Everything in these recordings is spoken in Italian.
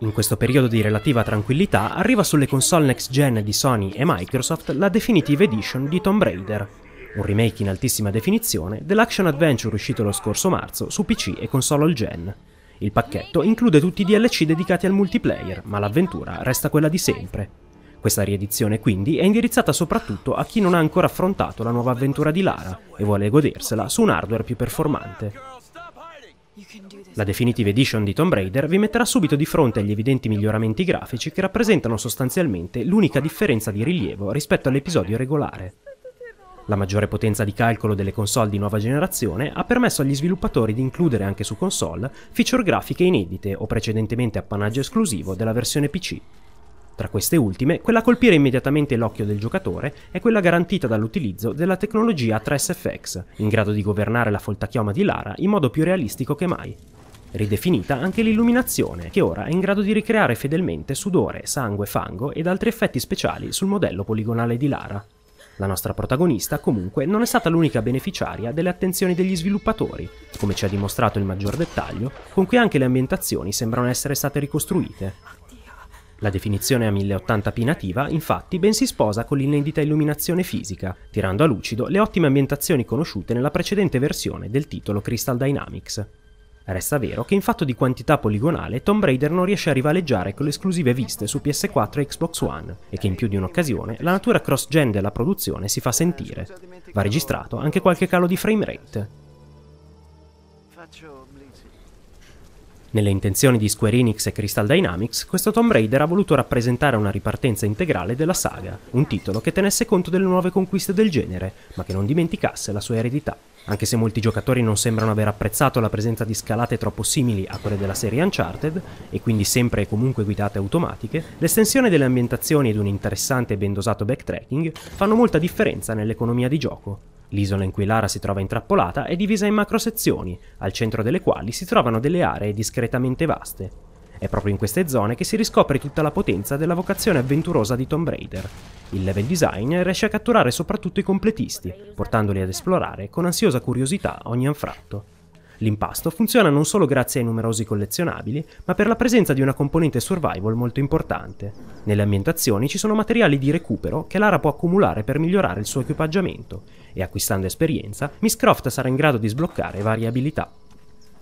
In questo periodo di relativa tranquillità arriva sulle console next gen di Sony e Microsoft la Definitive Edition di Tomb Raider, un remake in altissima definizione dell'action adventure uscito lo scorso marzo su PC e console all gen. Il pacchetto include tutti i DLC dedicati al multiplayer, ma l'avventura resta quella di sempre. Questa riedizione quindi è indirizzata soprattutto a chi non ha ancora affrontato la nuova avventura di Lara e vuole godersela su un hardware più performante. La Definitive Edition di Tomb Raider vi metterà subito di fronte agli evidenti miglioramenti grafici che rappresentano sostanzialmente l'unica differenza di rilievo rispetto all'episodio regolare. La maggiore potenza di calcolo delle console di nuova generazione ha permesso agli sviluppatori di includere anche su console feature grafiche inedite o precedentemente appannaggio esclusivo della versione PC. Tra queste ultime, quella a colpire immediatamente l'occhio del giocatore è quella garantita dall'utilizzo della tecnologia 3SFX, in grado di governare la folta chioma di Lara in modo più realistico che mai ridefinita anche l'illuminazione, che ora è in grado di ricreare fedelmente sudore, sangue, fango ed altri effetti speciali sul modello poligonale di Lara. La nostra protagonista comunque non è stata l'unica beneficiaria delle attenzioni degli sviluppatori, come ci ha dimostrato il maggior dettaglio, con cui anche le ambientazioni sembrano essere state ricostruite. La definizione a 1080p nativa, infatti, ben si sposa con l'inedita illuminazione fisica, tirando a lucido le ottime ambientazioni conosciute nella precedente versione del titolo Crystal Dynamics. Resta vero che in fatto di quantità poligonale Tomb Raider non riesce a rivaleggiare con le esclusive viste su PS4 e Xbox One e che in più di un'occasione la natura cross-gen della produzione si fa sentire. Va registrato anche qualche calo di frame rate. Faccio nelle intenzioni di Square Enix e Crystal Dynamics, questo Tomb Raider ha voluto rappresentare una ripartenza integrale della saga, un titolo che tenesse conto delle nuove conquiste del genere, ma che non dimenticasse la sua eredità. Anche se molti giocatori non sembrano aver apprezzato la presenza di scalate troppo simili a quelle della serie Uncharted, e quindi sempre e comunque guidate automatiche, l'estensione delle ambientazioni ed un interessante e ben dosato backtracking fanno molta differenza nell'economia di gioco, L'isola in cui Lara si trova intrappolata è divisa in macro sezioni, al centro delle quali si trovano delle aree discretamente vaste. È proprio in queste zone che si riscopre tutta la potenza della vocazione avventurosa di Tomb Raider. Il level design riesce a catturare soprattutto i completisti, portandoli ad esplorare con ansiosa curiosità ogni anfratto. L'impasto funziona non solo grazie ai numerosi collezionabili, ma per la presenza di una componente survival molto importante. Nelle ambientazioni ci sono materiali di recupero che Lara può accumulare per migliorare il suo equipaggiamento, e acquistando esperienza, Miss Croft sarà in grado di sbloccare varie abilità.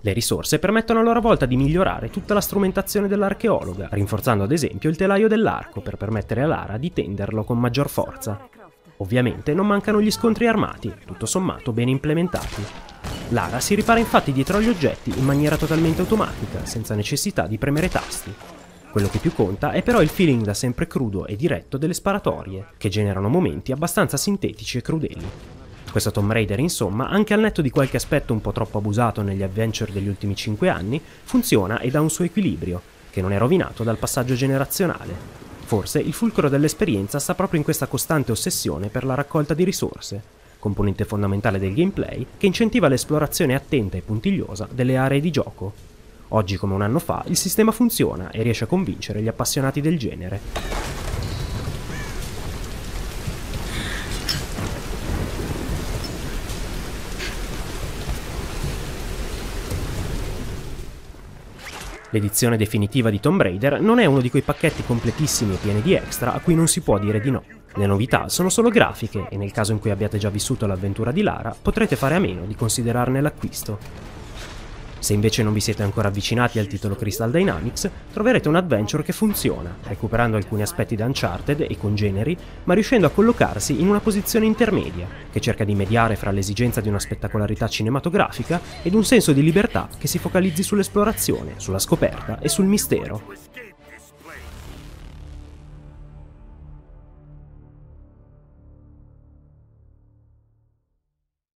Le risorse permettono a loro volta di migliorare tutta la strumentazione dell'archeologa, rinforzando ad esempio il telaio dell'arco per permettere a Lara di tenderlo con maggior forza. Ovviamente non mancano gli scontri armati, tutto sommato ben implementati, Lara si ripara infatti dietro agli oggetti in maniera totalmente automatica, senza necessità di premere tasti. Quello che più conta è però il feeling da sempre crudo e diretto delle sparatorie, che generano momenti abbastanza sintetici e crudeli. Questo Tomb Raider, insomma, anche al netto di qualche aspetto un po' troppo abusato negli adventure degli ultimi 5 anni, funziona ed ha un suo equilibrio, che non è rovinato dal passaggio generazionale. Forse il fulcro dell'esperienza sta proprio in questa costante ossessione per la raccolta di risorse, componente fondamentale del gameplay, che incentiva l'esplorazione attenta e puntigliosa delle aree di gioco. Oggi come un anno fa il sistema funziona e riesce a convincere gli appassionati del genere. L'edizione definitiva di Tomb Raider non è uno di quei pacchetti completissimi e pieni di extra a cui non si può dire di no. Le novità sono solo grafiche e nel caso in cui abbiate già vissuto l'avventura di Lara potrete fare a meno di considerarne l'acquisto. Se invece non vi siete ancora avvicinati al titolo Crystal Dynamics, troverete un adventure che funziona, recuperando alcuni aspetti da Uncharted e congeneri, ma riuscendo a collocarsi in una posizione intermedia, che cerca di mediare fra l'esigenza di una spettacolarità cinematografica ed un senso di libertà che si focalizzi sull'esplorazione, sulla scoperta e sul mistero.